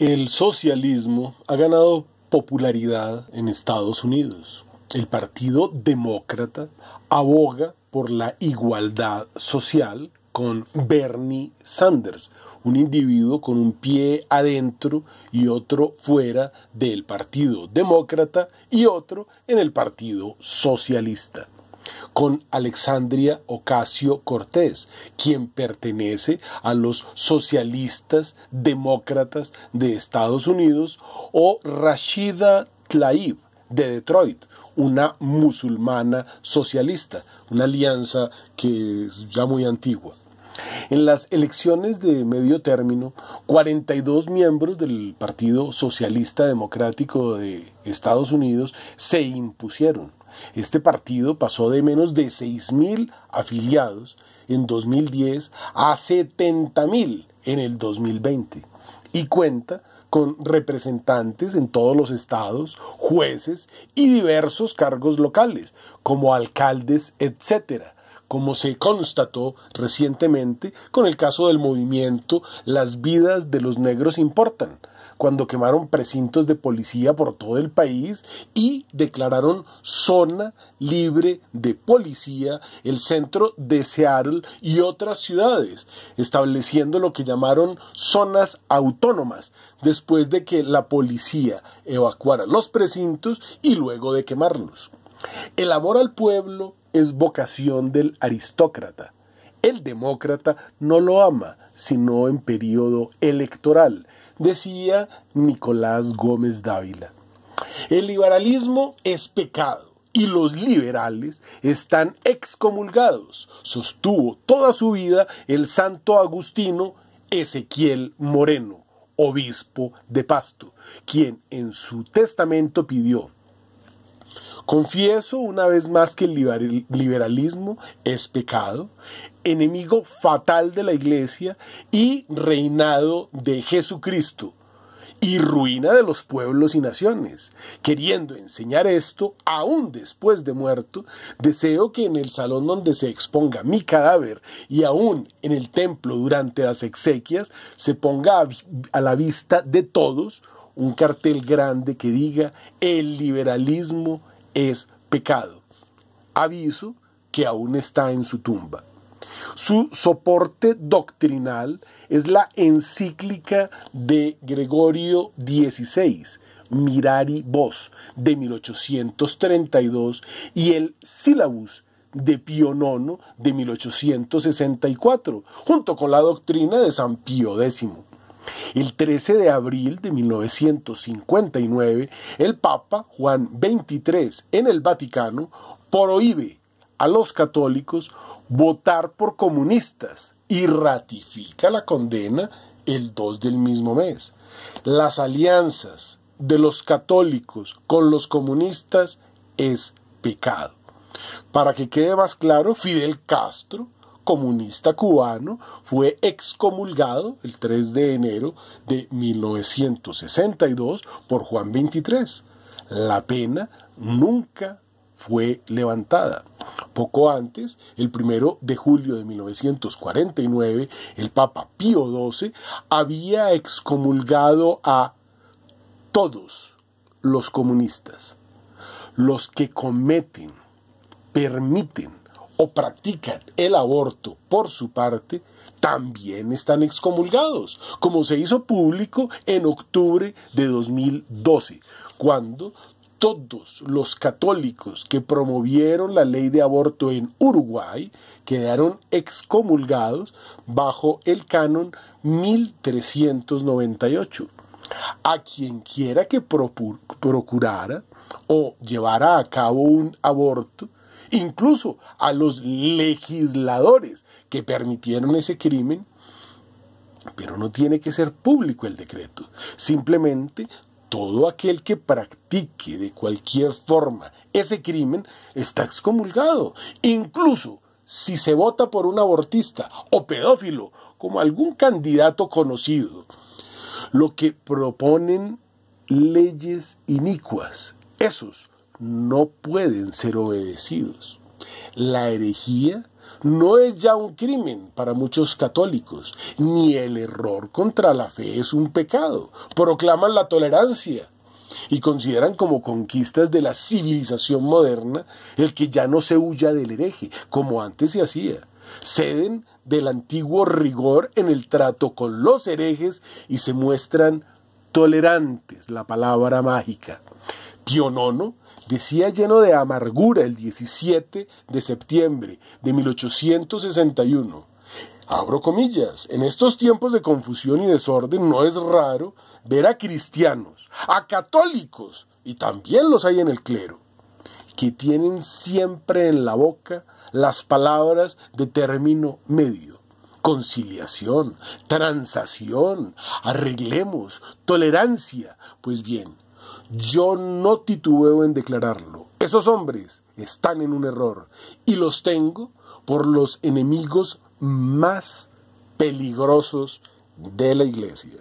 El socialismo ha ganado popularidad en Estados Unidos. El Partido Demócrata aboga por la igualdad social con Bernie Sanders, un individuo con un pie adentro y otro fuera del Partido Demócrata y otro en el Partido Socialista con Alexandria Ocasio Cortés, quien pertenece a los socialistas demócratas de Estados Unidos, o Rashida Tlaib de Detroit, una musulmana socialista, una alianza que es ya muy antigua. En las elecciones de medio término, 42 miembros del Partido Socialista Democrático de Estados Unidos se impusieron este partido pasó de menos de 6.000 afiliados en 2010 a 70.000 en el 2020 y cuenta con representantes en todos los estados, jueces y diversos cargos locales, como alcaldes, etc., como se constató recientemente con el caso del movimiento Las vidas de los negros importan, cuando quemaron precintos de policía por todo el país y declararon zona libre de policía el centro de Seattle y otras ciudades, estableciendo lo que llamaron zonas autónomas, después de que la policía evacuara los precintos y luego de quemarlos. El amor al pueblo es vocación del aristócrata. El demócrata no lo ama, sino en periodo electoral, decía Nicolás Gómez Dávila. El liberalismo es pecado y los liberales están excomulgados, sostuvo toda su vida el santo agustino Ezequiel Moreno, obispo de Pasto, quien en su testamento pidió Confieso una vez más que el liberalismo es pecado, enemigo fatal de la iglesia y reinado de Jesucristo y ruina de los pueblos y naciones. Queriendo enseñar esto, aún después de muerto, deseo que en el salón donde se exponga mi cadáver y aún en el templo durante las exequias se ponga a, la vista de todos un cartel grande que diga el liberalismo es pecado. Aviso que aún está en su tumba. Su soporte doctrinal es la encíclica de Gregorio XVI, Mirari Vos, de 1832, y el Sílabus de Pío IX de 1864, junto con la doctrina de San Pío X. El 13 de abril de 1959, el Papa Juan XXIII en el Vaticano prohíbe a los católicos votar por comunistas y ratifica la condena el 2 del mismo mes. Las alianzas de los católicos con los comunistas es pecado. Para que quede más claro, Fidel Castro, comunista cubano, fue excomulgado el 3 de enero de 1962 por Juan XXIII. La pena nunca fue levantada. Poco antes, el primero de julio de 1949, el Papa Pío XII había excomulgado a todos los comunistas, los que cometen, permiten o practican el aborto por su parte, también están excomulgados, como se hizo público en octubre de 2012, cuando todos los católicos que promovieron la ley de aborto en Uruguay quedaron excomulgados bajo el canon 1398. A quien quiera que procurara o llevara a cabo un aborto, incluso a los legisladores que permitieron ese crimen, pero no tiene que ser público el decreto. Simplemente todo aquel que practique de cualquier forma ese crimen está excomulgado, incluso si se vota por un abortista o pedófilo, como algún candidato conocido. Lo que proponen leyes inicuas, esos no pueden ser obedecidos. La herejía no es ya un crimen para muchos católicos, ni el error contra la fe es un pecado. Proclaman la tolerancia y consideran como conquistas de la civilización moderna el que ya no se huya del hereje, como antes se hacía. Ceden del antiguo rigor en el trato con los herejes y se muestran tolerantes, la palabra mágica. Pío decía lleno de amargura el 17 de septiembre de 1861. Abro comillas, en estos tiempos de confusión y desorden no es raro ver a cristianos, a católicos, y también los hay en el clero, que tienen siempre en la boca las palabras de término medio. Conciliación, transacción, arreglemos, tolerancia. Pues bien, yo no titubeo en declararlo. Esos hombres están en un error y los tengo por los enemigos más peligrosos de la iglesia.